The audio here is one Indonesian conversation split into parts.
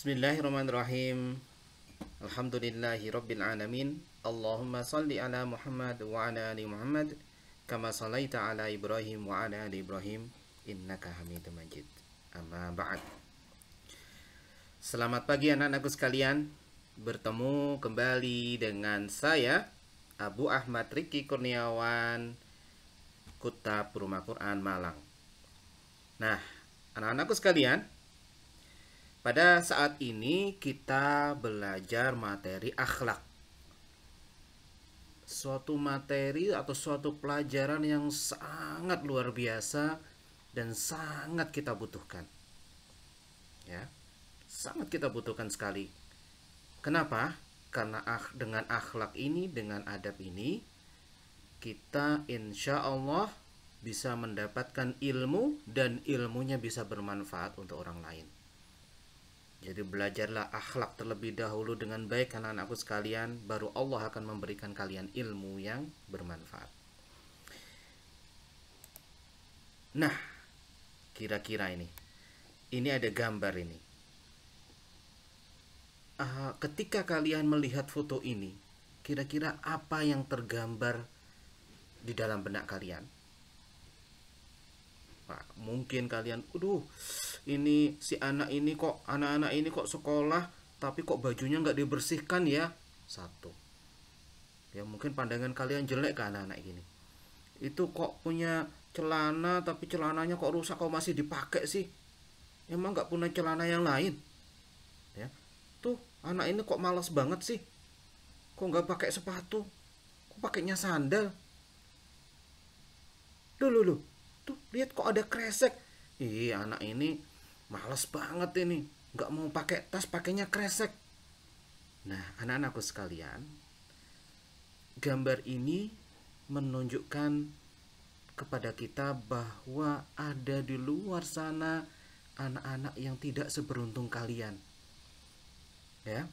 Bismillahirrahmanirrahim. Alhamdulillahi rabbil alamin. Allahumma salli ala Muhammad wa ala ali Muhammad kama salaita ala Ibrahim wa ala ali Ibrahim innaka hamidu Majid. Amma ba'd. Selamat pagi anak-anakku sekalian. Bertemu kembali dengan saya Abu Ahmad Riki Kurniawan Kutab Rumah Quran Malang. Nah, anak-anakku sekalian, pada saat ini kita belajar materi akhlak. Suatu materi atau suatu pelajaran yang sangat luar biasa dan sangat kita butuhkan. Ya. Sangat kita butuhkan sekali. Kenapa? Karena dengan akhlak ini, dengan adab ini, kita insya Allah bisa mendapatkan ilmu dan ilmunya bisa bermanfaat untuk orang lain. Jadi belajarlah akhlak terlebih dahulu dengan baik karena anakku sekalian, baru Allah akan memberikan kalian ilmu yang bermanfaat. Nah, kira-kira ini. Ini ada gambar ini. Uh, ketika kalian melihat foto ini, kira-kira apa yang tergambar di dalam benak kalian? Pak. Mungkin kalian, aduh, ini si anak ini kok anak-anak ini kok sekolah tapi kok bajunya nggak dibersihkan ya? Satu. Ya mungkin pandangan kalian jelek ke anak-anak ini. Itu kok punya celana tapi celananya kok rusak kok masih dipakai sih? Emang nggak punya celana yang lain? Ya. Tuh, anak ini kok malas banget sih? Kok nggak pakai sepatu? Kok pakainya sandal? Dulu loh, tuh lihat kok ada kresek ih anak ini males banget ini nggak mau pakai tas pakainya kresek nah anak-anakku sekalian gambar ini menunjukkan kepada kita bahwa ada di luar sana anak-anak yang tidak seberuntung kalian ya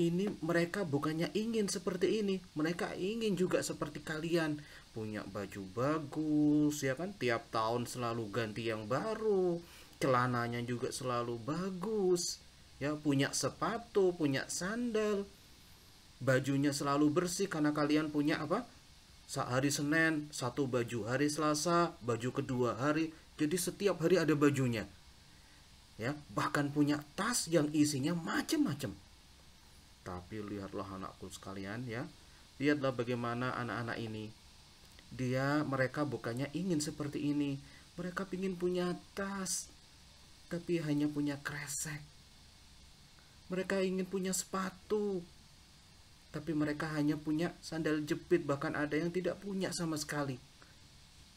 ini mereka bukannya ingin seperti ini, mereka ingin juga seperti kalian punya baju bagus ya kan tiap tahun selalu ganti yang baru, celananya juga selalu bagus. Ya, punya sepatu, punya sandal. Bajunya selalu bersih karena kalian punya apa? Hari Senin satu baju, hari Selasa baju kedua hari. Jadi setiap hari ada bajunya. Ya, bahkan punya tas yang isinya macam-macam tapi lihatlah anakku sekalian ya. Lihatlah bagaimana anak-anak ini. Dia mereka bukannya ingin seperti ini. Mereka ingin punya tas tapi hanya punya kresek. Mereka ingin punya sepatu tapi mereka hanya punya sandal jepit bahkan ada yang tidak punya sama sekali.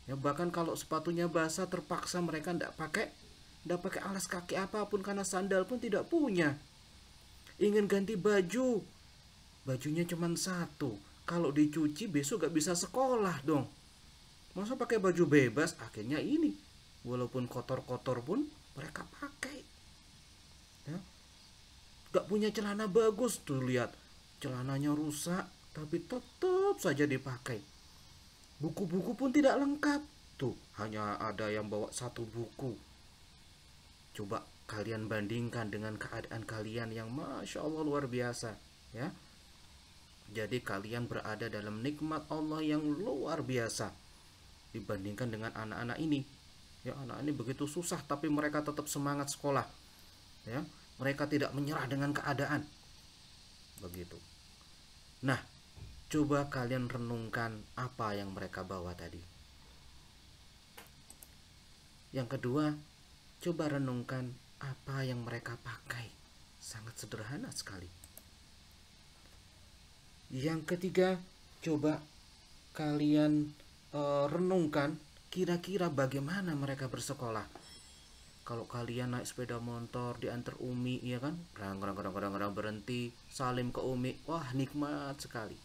Ya bahkan kalau sepatunya basah terpaksa mereka tidak pakai tidak pakai alas kaki apapun karena sandal pun tidak punya ingin ganti baju. Bajunya cuma satu. Kalau dicuci besok gak bisa sekolah dong. Masa pakai baju bebas? Akhirnya ini. Walaupun kotor-kotor pun mereka pakai. Ya. Gak punya celana bagus tuh lihat. Celananya rusak tapi tetap saja dipakai. Buku-buku pun tidak lengkap. Tuh, hanya ada yang bawa satu buku. Coba kalian bandingkan dengan keadaan kalian yang masya Allah luar biasa ya jadi kalian berada dalam nikmat Allah yang luar biasa dibandingkan dengan anak-anak ini ya anak ini begitu susah tapi mereka tetap semangat sekolah ya mereka tidak menyerah dengan keadaan begitu nah coba kalian renungkan apa yang mereka bawa tadi yang kedua coba renungkan apa yang mereka pakai. Sangat sederhana sekali. Yang ketiga, coba kalian e, renungkan kira-kira bagaimana mereka bersekolah. Kalau kalian naik sepeda motor diantar Umi, ya kan? Kadang-kadang berhenti, salim ke Umi. Wah, nikmat sekali.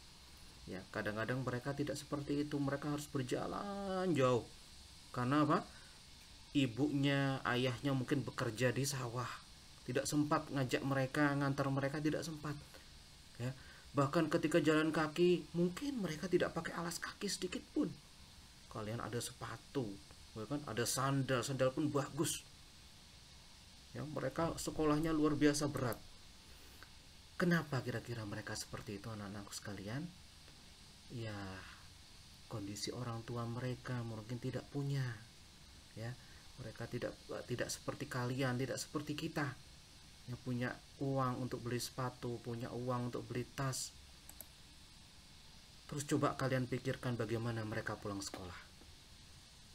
Ya, kadang-kadang mereka tidak seperti itu. Mereka harus berjalan jauh. Karena apa? ibunya, ayahnya mungkin bekerja di sawah, tidak sempat ngajak mereka, ngantar mereka tidak sempat. Ya. Bahkan ketika jalan kaki, mungkin mereka tidak pakai alas kaki sedikit pun. Kalian ada sepatu, ya kan? ada sandal, sandal pun bagus. Ya, mereka sekolahnya luar biasa berat. Kenapa kira-kira mereka seperti itu anak anak sekalian? Ya, kondisi orang tua mereka mungkin tidak punya. Ya, mereka tidak tidak seperti kalian tidak seperti kita yang punya uang untuk beli sepatu punya uang untuk beli tas terus coba kalian pikirkan bagaimana mereka pulang sekolah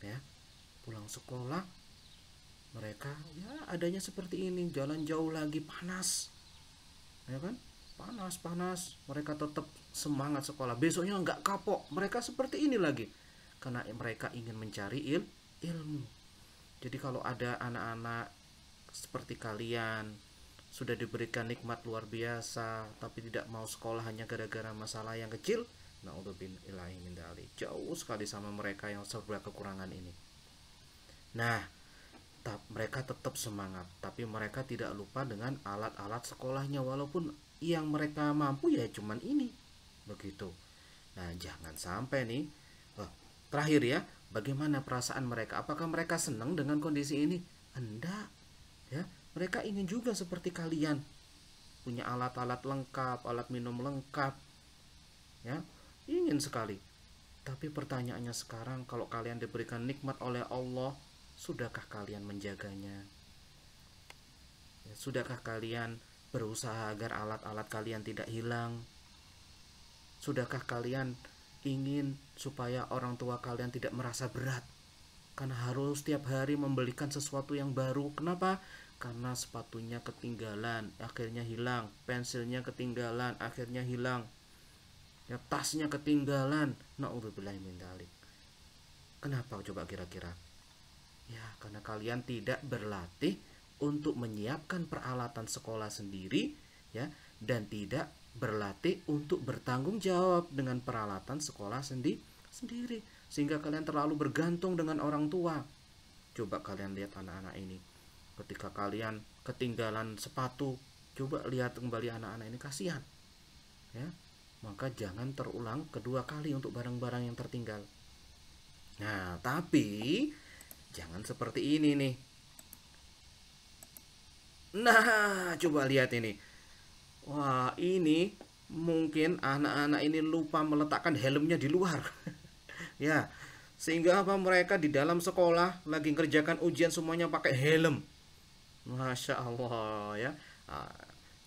ya pulang sekolah mereka ya adanya seperti ini jalan jauh lagi panas ya kan panas panas mereka tetap semangat sekolah besoknya nggak kapok mereka seperti ini lagi karena mereka ingin mencari il ilmu jadi kalau ada anak-anak seperti kalian sudah diberikan nikmat luar biasa tapi tidak mau sekolah hanya gara-gara masalah yang kecil, naudzubillahi min dzalik. Jauh sekali sama mereka yang serba kekurangan ini. Nah, mereka tetap semangat, tapi mereka tidak lupa dengan alat-alat sekolahnya walaupun yang mereka mampu ya cuman ini. Begitu. Nah, jangan sampai nih. terakhir ya, Bagaimana perasaan mereka? Apakah mereka senang dengan kondisi ini? Tidak, ya, mereka ingin juga seperti kalian punya alat-alat lengkap, alat minum lengkap, ya, ingin sekali. Tapi pertanyaannya sekarang, kalau kalian diberikan nikmat oleh Allah, sudahkah kalian menjaganya? Ya, sudahkah kalian berusaha agar alat-alat kalian tidak hilang? Sudahkah kalian ingin supaya orang tua kalian tidak merasa berat karena harus setiap hari membelikan sesuatu yang baru. Kenapa? Karena sepatunya ketinggalan, akhirnya hilang, pensilnya ketinggalan, akhirnya hilang. Ya tasnya ketinggalan. Nauzubillahi min dzalik. Kenapa coba kira-kira? Ya, karena kalian tidak berlatih untuk menyiapkan peralatan sekolah sendiri ya dan tidak berlatih untuk bertanggung jawab dengan peralatan sekolah sendi sendiri sehingga kalian terlalu bergantung dengan orang tua. Coba kalian lihat anak-anak ini. Ketika kalian ketinggalan sepatu, coba lihat kembali anak-anak ini kasihan. Ya. Maka jangan terulang kedua kali untuk barang-barang yang tertinggal. Nah, tapi jangan seperti ini nih. Nah, coba lihat ini Wah, ini mungkin anak-anak ini lupa meletakkan helmnya di luar. ya, sehingga apa mereka di dalam sekolah lagi ngerjakan ujian semuanya pakai helm. Masya Allah ya. Nah,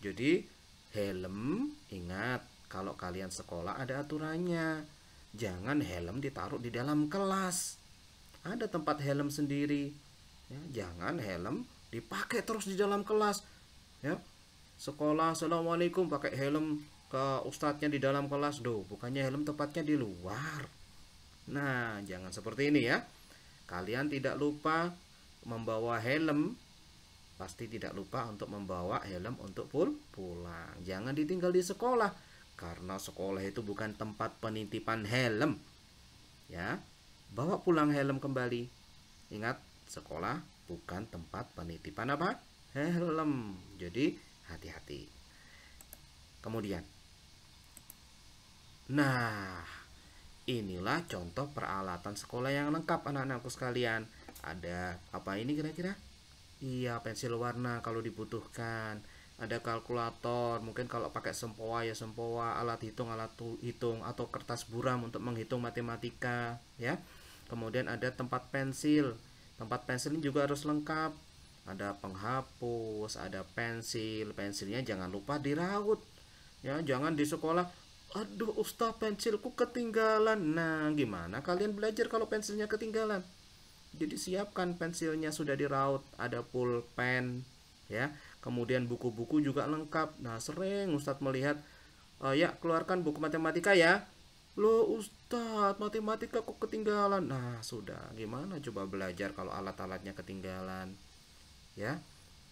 jadi helm ingat kalau kalian sekolah ada aturannya. Jangan helm ditaruh di dalam kelas. Ada tempat helm sendiri. Ya, jangan helm dipakai terus di dalam kelas. Ya, sekolah assalamualaikum pakai helm ke ustadznya di dalam kelas do bukannya helm tepatnya di luar nah jangan seperti ini ya kalian tidak lupa membawa helm pasti tidak lupa untuk membawa helm untuk pul pulang jangan ditinggal di sekolah karena sekolah itu bukan tempat penitipan helm ya bawa pulang helm kembali ingat sekolah bukan tempat penitipan apa helm jadi hati-hati kemudian nah inilah contoh peralatan sekolah yang lengkap anak-anakku sekalian ada apa ini kira-kira iya pensil warna kalau dibutuhkan ada kalkulator, mungkin kalau pakai sempoa ya sempoa, alat hitung alat hitung atau kertas buram untuk menghitung matematika ya. Kemudian ada tempat pensil. Tempat pensil ini juga harus lengkap ada penghapus, ada pensil. Pensilnya jangan lupa diraut. Ya, jangan di sekolah, aduh ustaz pensilku ketinggalan. Nah, gimana kalian belajar kalau pensilnya ketinggalan? Jadi siapkan pensilnya sudah diraut, ada pulpen, ya. Kemudian buku-buku juga lengkap. Nah, sering ustaz melihat e, ya, keluarkan buku matematika ya. Loh Ustaz matematika kok ketinggalan? Nah, sudah. Gimana coba belajar kalau alat-alatnya ketinggalan? ya.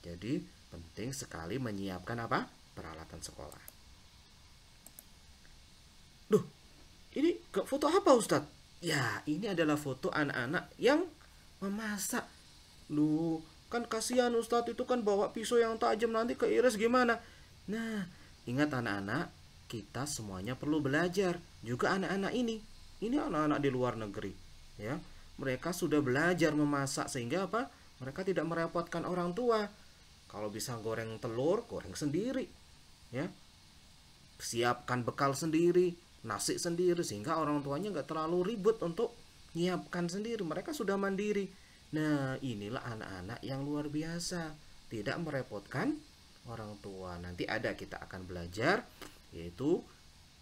Jadi penting sekali menyiapkan apa? peralatan sekolah. Duh, ini kok foto apa Ustadz? Ya, ini adalah foto anak-anak yang memasak. Lu kan kasihan Ustadz itu kan bawa pisau yang tajam nanti keiris gimana? Nah, ingat anak-anak, kita semuanya perlu belajar. Juga anak-anak ini. Ini anak-anak di luar negeri, ya. Mereka sudah belajar memasak sehingga apa? Mereka tidak merepotkan orang tua. Kalau bisa goreng telur, goreng sendiri. Ya. Siapkan bekal sendiri, nasi sendiri sehingga orang tuanya nggak terlalu ribet untuk nyiapkan sendiri. Mereka sudah mandiri. Nah, inilah anak-anak yang luar biasa, tidak merepotkan orang tua. Nanti ada kita akan belajar yaitu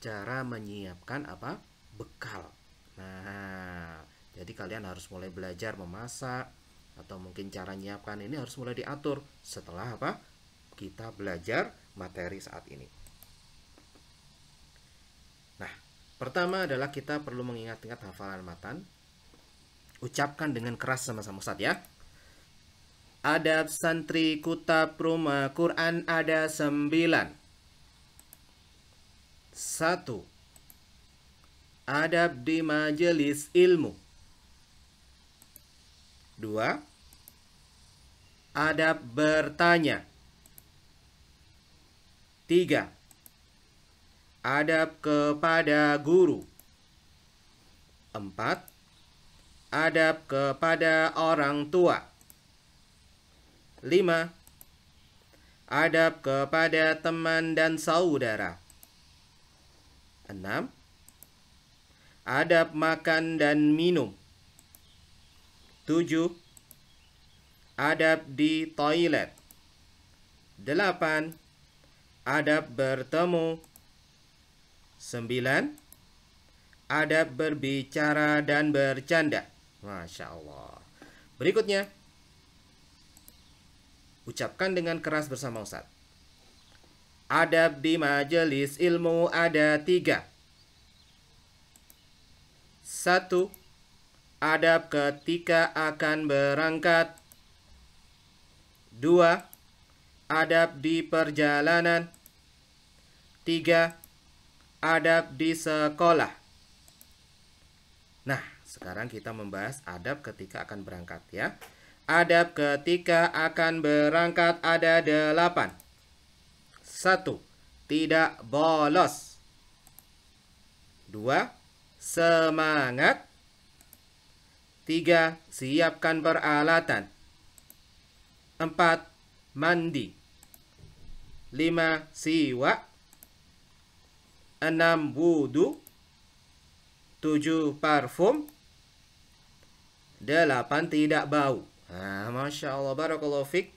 cara menyiapkan apa? bekal. Nah, jadi kalian harus mulai belajar memasak, atau mungkin cara menyiapkan ini harus mulai diatur setelah apa kita belajar materi saat ini. Nah, pertama adalah kita perlu mengingat-ingat hafalan matan. Ucapkan dengan keras sama-sama Ustaz ya. Adab santri kutab rumah Quran ada sembilan. Satu. Adab di majelis ilmu. 2. ada bertanya. 3. Adab kepada guru. 4. Adab kepada orang tua. 5. Adab kepada teman dan saudara. 6. Adab makan dan minum. 7. Adab di toilet delapan, Adab bertemu sembilan, Adab berbicara dan bercanda Masya Allah Berikutnya Ucapkan dengan keras bersama Ustaz Adab di majelis ilmu ada tiga Satu adab ketika akan berangkat. Dua, Adab di perjalanan. Tiga, Adab di sekolah. Nah, sekarang kita membahas adab ketika akan berangkat ya. Adab ketika akan berangkat ada delapan. Satu, Tidak bolos. Dua, Semangat 3. Siapkan peralatan 4. Mandi 5. Siwa 6. Wudu 7. Parfum 8. Tidak bau nah, Masya Allah Barakallahu fik.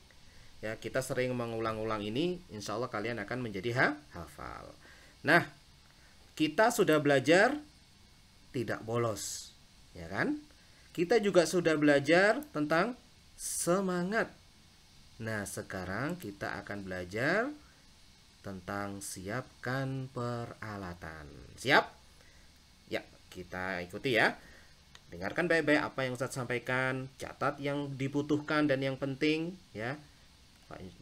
Ya, kita sering mengulang-ulang ini, insya Allah kalian akan menjadi ha hafal. Nah, kita sudah belajar tidak bolos, ya kan? Kita juga sudah belajar tentang semangat. Nah, sekarang kita akan belajar tentang siapkan peralatan. Siap? Ya, kita ikuti ya. Dengarkan baik-baik apa yang Ustaz sampaikan, catat yang dibutuhkan dan yang penting ya.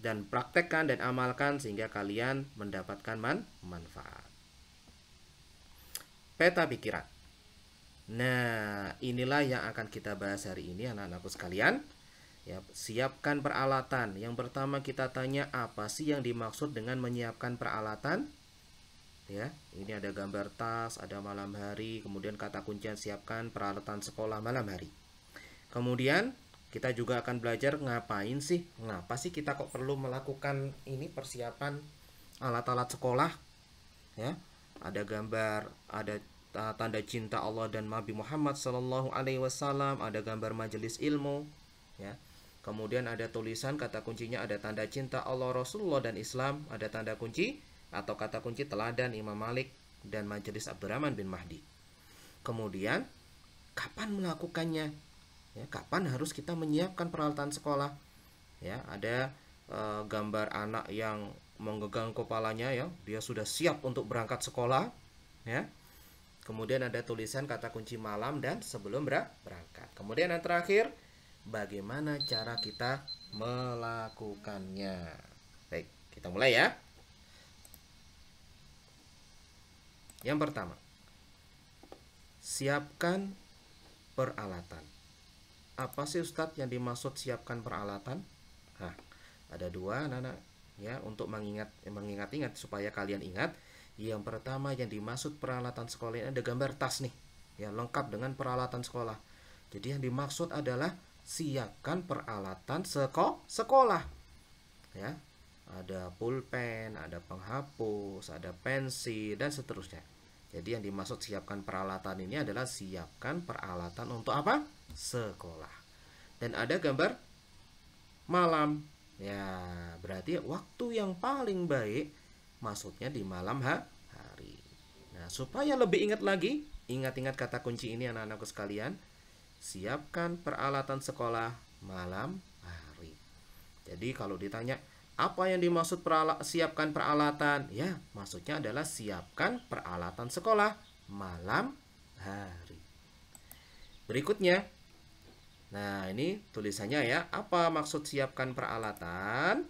Dan praktekkan dan amalkan sehingga kalian mendapatkan manfaat. Peta pikiran. Nah, inilah yang akan kita bahas hari ini anak-anakku sekalian. Ya, siapkan peralatan. Yang pertama kita tanya apa sih yang dimaksud dengan menyiapkan peralatan? Ya, ini ada gambar tas, ada malam hari, kemudian kata kuncian siapkan peralatan sekolah malam hari. Kemudian kita juga akan belajar ngapain sih? Ngapa sih kita kok perlu melakukan ini persiapan alat-alat sekolah? Ya, ada gambar, ada tanda cinta Allah dan Nabi Muhammad Sallallahu Alaihi Wasallam, ada gambar majelis ilmu, ya. Kemudian ada tulisan kata kuncinya ada tanda cinta Allah Rasulullah dan Islam, ada tanda kunci atau kata kunci teladan Imam Malik dan majelis Abdurrahman bin Mahdi. Kemudian kapan melakukannya? Ya, kapan harus kita menyiapkan peralatan sekolah? Ya, ada e, gambar anak yang menggegang kepalanya ya, dia sudah siap untuk berangkat sekolah, ya Kemudian ada tulisan kata kunci malam dan sebelum berangkat. Kemudian yang terakhir, bagaimana cara kita melakukannya. Baik, kita mulai ya. Yang pertama, siapkan peralatan. Apa sih Ustadz yang dimaksud siapkan peralatan? Nah, ada dua anak-anak ya untuk mengingat mengingat-ingat supaya kalian ingat yang pertama yang dimaksud peralatan sekolah ini ada gambar tas nih, ya lengkap dengan peralatan sekolah. Jadi yang dimaksud adalah siapkan peralatan seko sekolah. Ya, ada pulpen, ada penghapus, ada pensi dan seterusnya. Jadi yang dimaksud siapkan peralatan ini adalah siapkan peralatan untuk apa? Sekolah. Dan ada gambar malam. Ya, berarti waktu yang paling baik maksudnya di malam hari. Nah, supaya lebih ingat lagi, ingat-ingat kata kunci ini anak-anakku sekalian. Siapkan peralatan sekolah malam hari. Jadi kalau ditanya, apa yang dimaksud perala siapkan peralatan? Ya, maksudnya adalah siapkan peralatan sekolah malam hari. Berikutnya. Nah, ini tulisannya ya. Apa maksud siapkan peralatan?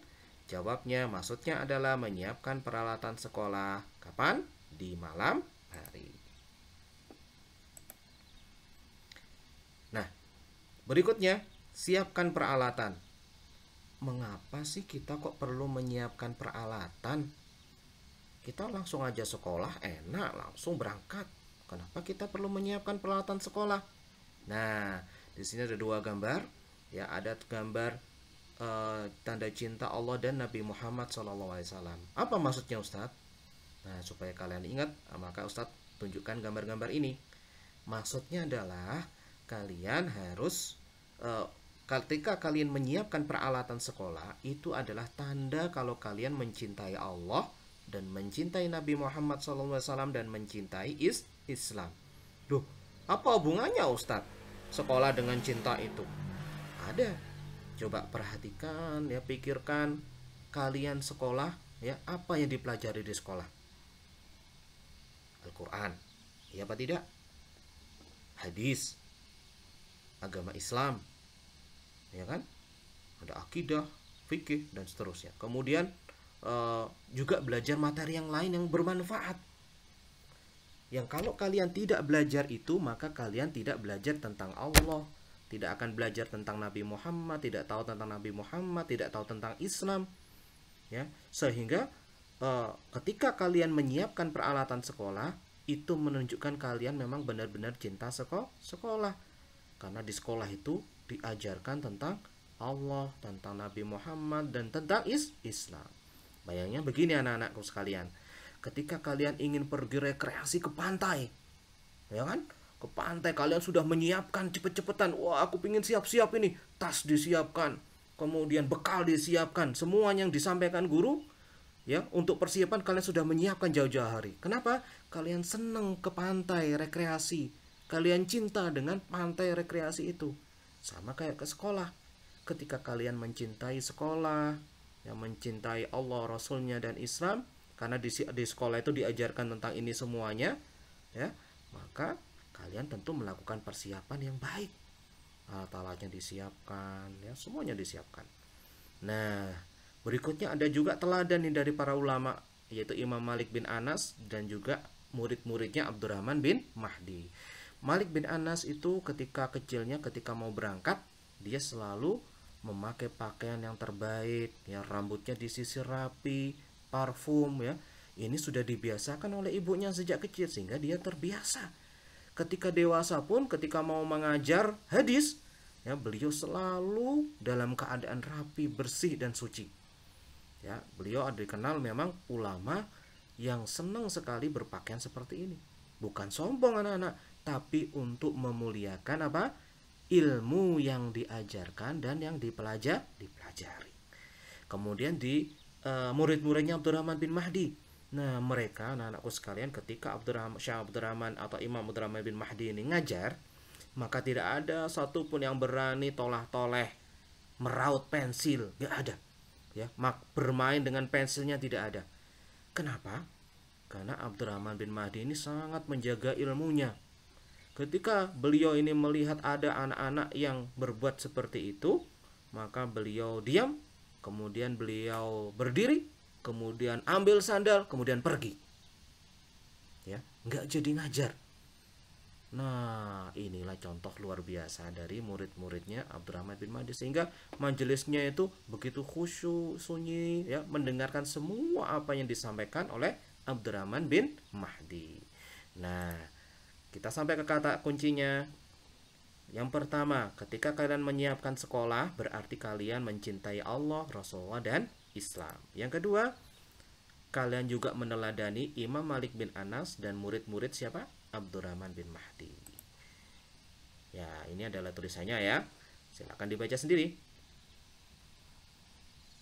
Jawabnya maksudnya adalah menyiapkan peralatan sekolah. Kapan? Di malam hari. Nah, berikutnya siapkan peralatan. Mengapa sih kita kok perlu menyiapkan peralatan? Kita langsung aja sekolah enak, langsung berangkat. Kenapa kita perlu menyiapkan peralatan sekolah? Nah, di sini ada dua gambar. Ya, ada gambar Eh, tanda cinta Allah dan Nabi Muhammad SAW. Apa maksudnya Ustadz? Nah, supaya kalian ingat, eh, maka Ustadz tunjukkan gambar-gambar ini. Maksudnya adalah kalian harus uh, ketika kalian menyiapkan peralatan sekolah itu adalah tanda kalau kalian mencintai Allah dan mencintai Nabi Muhammad SAW dan mencintai is Islam. Duh, apa hubungannya Ustadz? Sekolah dengan cinta itu? Ada coba perhatikan ya pikirkan kalian sekolah ya apa yang dipelajari di sekolah Al-Qur'an ya apa tidak hadis agama Islam ya kan ada akidah fikih dan seterusnya kemudian e, juga belajar materi yang lain yang bermanfaat yang kalau kalian tidak belajar itu maka kalian tidak belajar tentang Allah tidak akan belajar tentang Nabi Muhammad, tidak tahu tentang Nabi Muhammad, tidak tahu tentang Islam. Ya, sehingga e, ketika kalian menyiapkan peralatan sekolah, itu menunjukkan kalian memang benar-benar cinta seko sekolah. Karena di sekolah itu diajarkan tentang Allah, tentang Nabi Muhammad dan tentang is Islam. Bayangnya begini anak-anakku sekalian. Ketika kalian ingin pergi rekreasi ke pantai, ya kan? ke pantai kalian sudah menyiapkan cepet-cepetan wah aku pingin siap-siap ini tas disiapkan kemudian bekal disiapkan semua yang disampaikan guru ya untuk persiapan kalian sudah menyiapkan jauh-jauh hari kenapa kalian seneng ke pantai rekreasi kalian cinta dengan pantai rekreasi itu sama kayak ke sekolah ketika kalian mencintai sekolah yang mencintai Allah Rasulnya dan Islam karena di, di sekolah itu diajarkan tentang ini semuanya ya maka kalian tentu melakukan persiapan yang baik alat-alatnya ah, disiapkan ya semuanya disiapkan nah berikutnya ada juga teladan nih dari para ulama yaitu Imam Malik bin Anas dan juga murid-muridnya Abdurrahman bin Mahdi Malik bin Anas itu ketika kecilnya ketika mau berangkat dia selalu memakai pakaian yang terbaik ya rambutnya disisir rapi parfum ya ini sudah dibiasakan oleh ibunya sejak kecil sehingga dia terbiasa ketika dewasa pun ketika mau mengajar hadis ya beliau selalu dalam keadaan rapi bersih dan suci ya beliau ada dikenal memang ulama yang senang sekali berpakaian seperti ini bukan sombong anak-anak tapi untuk memuliakan apa ilmu yang diajarkan dan yang dipelajari dipelajari kemudian di uh, murid-muridnya Abdurrahman bin Mahdi Nah, mereka anak-anakku sekalian ketika Abdurrahman Syah Abdurrahman atau Imam Abdurrahman bin Mahdi ini ngajar, maka tidak ada satupun yang berani tolah-toleh meraut pensil, tidak ada. Ya, mak bermain dengan pensilnya tidak ada. Kenapa? Karena Abdurrahman bin Mahdi ini sangat menjaga ilmunya. Ketika beliau ini melihat ada anak-anak yang berbuat seperti itu, maka beliau diam, kemudian beliau berdiri, kemudian ambil sandal, kemudian pergi. Ya, nggak jadi ngajar. Nah, inilah contoh luar biasa dari murid-muridnya Abdurrahman bin Mahdi sehingga majelisnya itu begitu khusyuk, sunyi ya, mendengarkan semua apa yang disampaikan oleh Abdurrahman bin Mahdi. Nah, kita sampai ke kata kuncinya. Yang pertama, ketika kalian menyiapkan sekolah, berarti kalian mencintai Allah, Rasulullah, dan Islam. Yang kedua, kalian juga meneladani Imam Malik bin Anas dan murid-murid siapa? Abdurrahman bin Mahdi. Ya, ini adalah tulisannya ya. Silakan dibaca sendiri.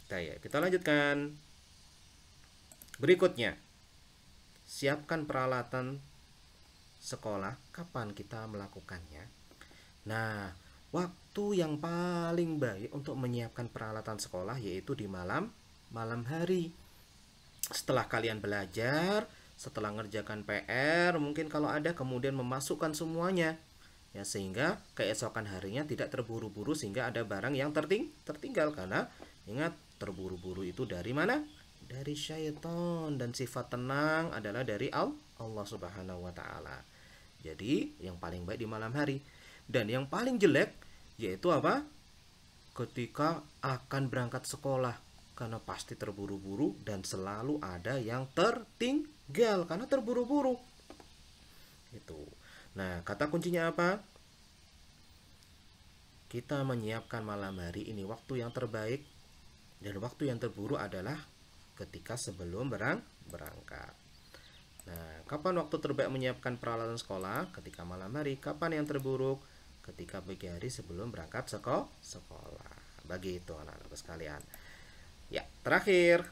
Kita ya, kita lanjutkan. Berikutnya, siapkan peralatan sekolah kapan kita melakukannya. Nah, waktu yang paling baik untuk menyiapkan peralatan sekolah yaitu di malam malam hari. Setelah kalian belajar, setelah ngerjakan PR, mungkin kalau ada kemudian memasukkan semuanya. Ya, sehingga keesokan harinya tidak terburu-buru sehingga ada barang yang terting tertinggal karena ingat terburu-buru itu dari mana? Dari syaitan dan sifat tenang adalah dari Allah Subhanahu wa taala. Jadi, yang paling baik di malam hari dan yang paling jelek yaitu apa? Ketika akan berangkat sekolah karena pasti terburu-buru dan selalu ada yang tertinggal karena terburu-buru. Itu. Nah, kata kuncinya apa? Kita menyiapkan malam hari ini waktu yang terbaik dan waktu yang terburu adalah ketika sebelum berang berangkat. Nah, kapan waktu terbaik menyiapkan peralatan sekolah? Ketika malam hari. Kapan yang terburuk? Ketika pagi hari sebelum berangkat sekolah sekolah. Begitu anak-anak sekalian terakhir.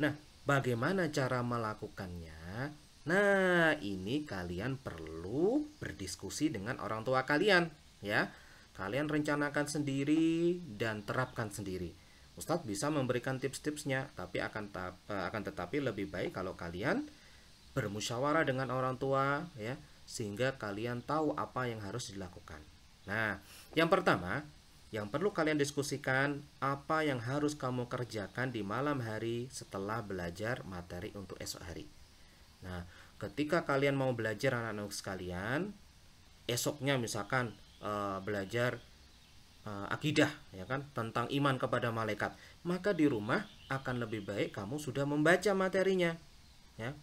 Nah, bagaimana cara melakukannya? Nah, ini kalian perlu berdiskusi dengan orang tua kalian, ya. Kalian rencanakan sendiri dan terapkan sendiri. Ustadz bisa memberikan tips-tipsnya, tapi akan eh, akan tetapi lebih baik kalau kalian bermusyawarah dengan orang tua, ya, sehingga kalian tahu apa yang harus dilakukan. Nah, yang pertama, yang perlu kalian diskusikan apa yang harus kamu kerjakan di malam hari setelah belajar materi untuk esok hari. Nah, ketika kalian mau belajar anak-anak sekalian, esoknya misalkan uh, belajar uh, akidah ya kan tentang iman kepada malaikat, maka di rumah akan lebih baik kamu sudah membaca materinya. Ya,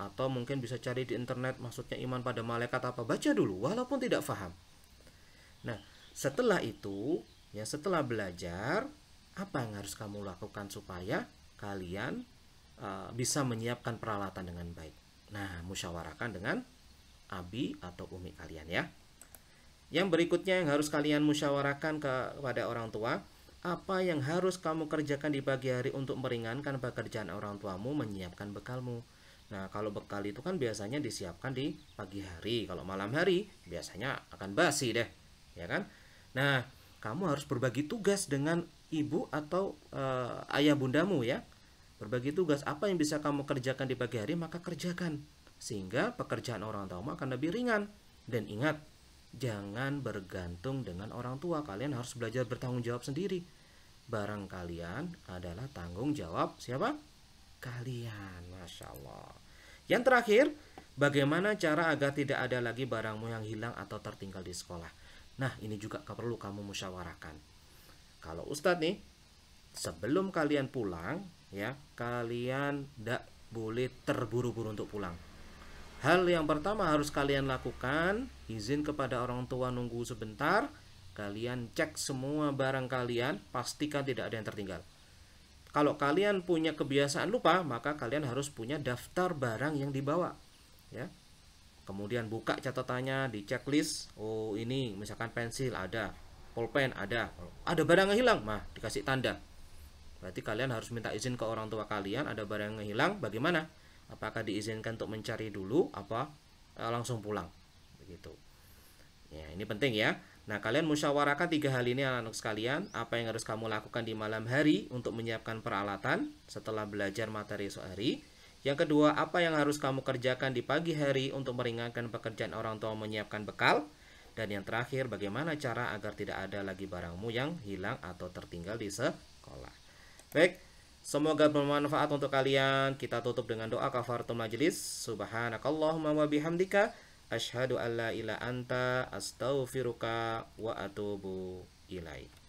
atau mungkin bisa cari di internet maksudnya iman pada malaikat apa baca dulu walaupun tidak paham. Nah, setelah itu, ya setelah belajar, apa yang harus kamu lakukan supaya kalian uh, bisa menyiapkan peralatan dengan baik? Nah, musyawarahkan dengan abi atau umi kalian ya. Yang berikutnya yang harus kalian musyawarahkan kepada orang tua, apa yang harus kamu kerjakan di pagi hari untuk meringankan pekerjaan orang tuamu menyiapkan bekalmu. Nah, kalau bekal itu kan biasanya disiapkan di pagi hari. Kalau malam hari biasanya akan basi deh, ya kan? Nah, kamu harus berbagi tugas dengan ibu atau uh, ayah bundamu ya. Berbagi tugas apa yang bisa kamu kerjakan di pagi hari maka kerjakan sehingga pekerjaan orang tua akan lebih ringan. Dan ingat, jangan bergantung dengan orang tua. Kalian harus belajar bertanggung jawab sendiri. Barang kalian adalah tanggung jawab siapa? Kalian, masya Allah. Yang terakhir, bagaimana cara agar tidak ada lagi barangmu yang hilang atau tertinggal di sekolah? Nah, ini juga perlu kamu musyawarahkan. Kalau ustadz nih, sebelum kalian pulang, ya, kalian tidak boleh terburu-buru untuk pulang. Hal yang pertama harus kalian lakukan, izin kepada orang tua nunggu sebentar, kalian cek semua barang kalian, pastikan tidak ada yang tertinggal. Kalau kalian punya kebiasaan lupa, maka kalian harus punya daftar barang yang dibawa. Ya, kemudian buka catatannya di checklist oh ini misalkan pensil ada pulpen ada ada barang yang hilang mah dikasih tanda berarti kalian harus minta izin ke orang tua kalian ada barang yang hilang bagaimana apakah diizinkan untuk mencari dulu apa eh, langsung pulang begitu ya ini penting ya nah kalian musyawarahkan tiga hal ini anak-anak sekalian apa yang harus kamu lakukan di malam hari untuk menyiapkan peralatan setelah belajar materi esok hari yang kedua, apa yang harus kamu kerjakan di pagi hari untuk meringankan pekerjaan orang tua menyiapkan bekal? Dan yang terakhir, bagaimana cara agar tidak ada lagi barangmu yang hilang atau tertinggal di sekolah? Baik, semoga bermanfaat untuk kalian. Kita tutup dengan doa kafaratul majelis. Subhanakallahumma wa bihamdika asyhadu alla ila anta astaghfiruka wa atubu ilaik.